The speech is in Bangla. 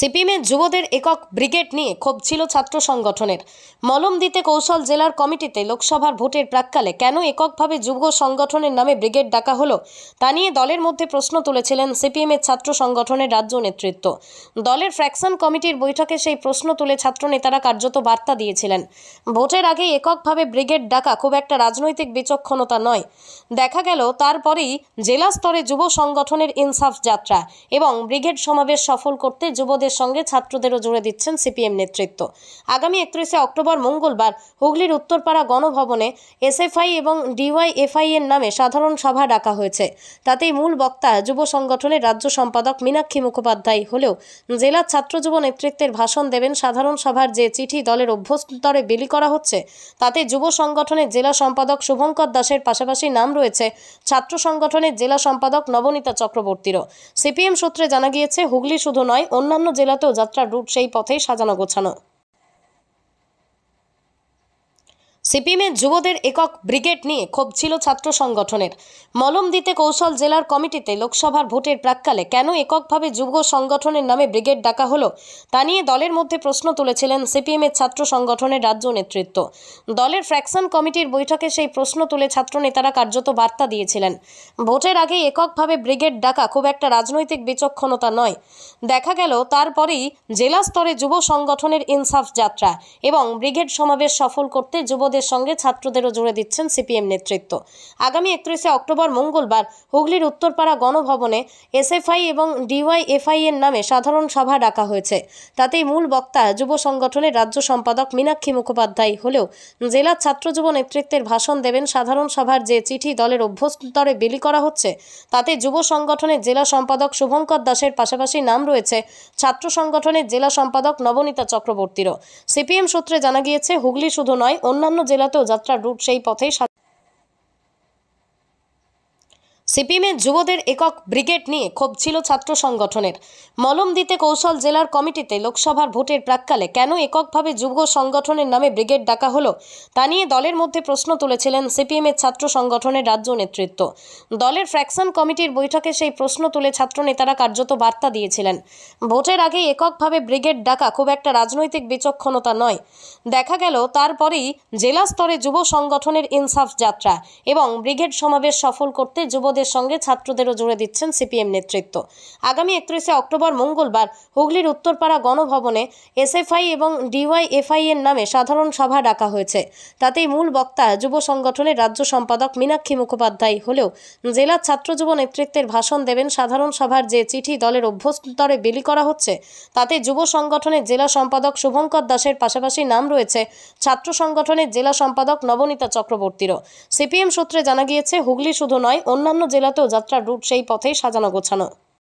সিপিএমের যুবদের একক ব্রিগেড নিয়ে ক্ষোভ ছিল ছাত্র সংগঠনের মলম দিতে কৌশল জেলার কমিটিতে লোকসভার ভোটের প্রাক্কালে কেন এককভাবে যুব সংগঠনের নামে ব্রিগেড ডাকা হলো তা নিয়ে দলের মধ্যে প্রশ্ন তুলেছিলেন সিপিএমের ছাত্র সংগঠনের রাজ্য নেতৃত্ব দলের ফ্র্যাকশন কমিটির বৈঠকে সেই প্রশ্ন তুলে ছাত্র নেতারা কার্যত বার্তা দিয়েছিলেন ভোটের আগে এককভাবে ব্রিগেড ডাকা খুব একটা রাজনৈতিক বিচক্ষণতা নয় দেখা গেল তারপরেই জেলা স্তরে যুব সংগঠনের ইনসাফ যাত্রা এবং ব্রিগেড সমাবেশ সফল করতে যুবদের অভিভাবকদের সঙ্গে ছাত্রদেরও জুড়ে দিচ্ছেন সিপিএম নেতৃত্ব আগামী একত্রিশে অক্টোবর মঙ্গলবার হুগলির উত্তরপাড়া গণভবনে এসএফআই এবং ডিওয়াইএফআই এর নামে সাধারণ সভা ডাকা হয়েছে তাতেই মূল বক্তা যুব সংগঠনের রাজ্য সম্পাদক মীনাক্ষী মুখোপাধ্যায় হলেও জেলা ছাত্র যুব নেতৃত্বের ভাষণ দেবেন সাধারণ সভার যে চিঠি দলের অভ্যস্তরে বিলি করা হচ্ছে তাতে যুব সংগঠনের জেলা সম্পাদক শুভঙ্কর দাসের পাশাপাশি নাম রয়েছে ছাত্র সংগঠনের জেলা সম্পাদক নবনীতা চক্রবর্তীরও সিপিএম সূত্রে জানা গিয়েছে হুগলি শুধু নয় অন্যান্য জেলাতেও যাত্রার রুট সেই পথেই সাজানো গোছানো সিপিএমের যুবদের একক ব্রিগেড নিয়ে ক্ষোভ ছিল ছাত্র সংগঠনের মলম দিতে কৌশল জেলার কমিটিতে লোকসভার ভোটের প্রাককালে কেন এককভাবে যুব সংগঠনের নামে ব্রিগেড ডাকা হলো তা নিয়ে দলের মধ্যে প্রশ্ন তুলেছিলেন সিপিএমের ছাত্র সংগঠনের রাজ্য নেতৃত্ব দলের ফ্র্যাকশন কমিটির বৈঠকে সেই প্রশ্ন তুলে ছাত্র নেতারা কার্যত বার্তা দিয়েছিলেন ভোটের আগে এককভাবে ব্রিগেড ডাকা খুব একটা রাজনৈতিক বিচক্ষণতা নয় দেখা গেল তারপরেই জেলা স্তরে যুব সংগঠনের ইনসাফ যাত্রা এবং ব্রিগেড সমাবেশ সফল করতে যুবদের কর্মীদের সঙ্গে ছাত্রদেরও জুড়ে দিচ্ছেন সিপিএম নেতৃত্ব আগামী একত্রিশে অক্টোবর মঙ্গলবার হুগলির উত্তরপাড়া গণভবনে এসএফআই এবং ডিওয়াই এর নামে সাধারণ সভা ডাকা হয়েছে তাতেই মূল বক্তা যুব সংগঠনের রাজ্য সম্পাদক মীনাক্ষী মুখোপাধ্যায় হলেও জেলা ছাত্র যুব নেতৃত্বের ভাষণ দেবেন সাধারণ সভার যে চিঠি দলের অভ্যস্তরে বিলি করা হচ্ছে তাতে যুব সংগঠনের জেলা সম্পাদক শুভঙ্কর দাসের পাশাপাশি নাম রয়েছে ছাত্র সংগঠনের জেলা সম্পাদক নবনীতা চক্রবর্তীরও সিপিএম সূত্রে জানা গিয়েছে হুগলি শুধু নয় অন্যান্য জেলাতেও যাত্রার রুট সেই পথেই সিপিএমের যুবদের একক ব্রিগেড নিয়ে ক্ষোভ ছিল ছাত্র সংগঠনের মলম দিতে কৌশল জেলার কমিটিতে লোকসভার ভোটের প্রাককালে কেন এককভাবে যুব সংগঠনের নামে ব্রিগেড ডাকা হলো তা নিয়ে দলের মধ্যে প্রশ্ন তুলেছিলেন সিপিএমের ছাত্র সংগঠনের রাজ্য নেতৃত্ব দলের ফ্র্যাকশন কমিটির বৈঠকে সেই প্রশ্ন তুলে ছাত্র নেতারা কার্যত বার্তা দিয়েছিলেন ভোটের আগে এককভাবে ব্রিগেড ডাকা খুব একটা রাজনৈতিক বিচক্ষণতা নয় দেখা গেল তারপরেই জেলা স্তরে যুব সংগঠনের ইনসাফ যাত্রা এবং ব্রিগেড সমাবেশ সফল করতে যুবদের শিক্ষকদের সঙ্গে ছাত্রদেরও জুড়ে দিচ্ছেন সিপিএম নেতৃত্ব আগামী একত্রিশে অক্টোবর মঙ্গলবার হুগলির উত্তরপাড়া গণভবনে এসএফআই এবং ডিওয়াইএফআই এর নামে সাধারণ সভা ডাকা হয়েছে তাতেই মূল বক্তা যুব সংগঠনের রাজ্য সম্পাদক মীনাক্ষী মুখোপাধ্যায় হলেও জেলার ছাত্র যুব নেতৃত্বের ভাষণ দেবেন সাধারণ সভার যে চিঠি দলের অভ্যস্তরে বিলি করা হচ্ছে তাতে যুব সংগঠনের জেলা সম্পাদক শুভঙ্কর দাসের পাশাপাশি নাম রয়েছে ছাত্র সংগঠনের জেলা সম্পাদক নবনীতা চক্রবর্তীরও সিপিএম সূত্রে জানা গিয়েছে হুগলি শুধু নয় অন্যান্য জেলাতেও যাত্রার রুট সেই পথেই সাজানো গোছানো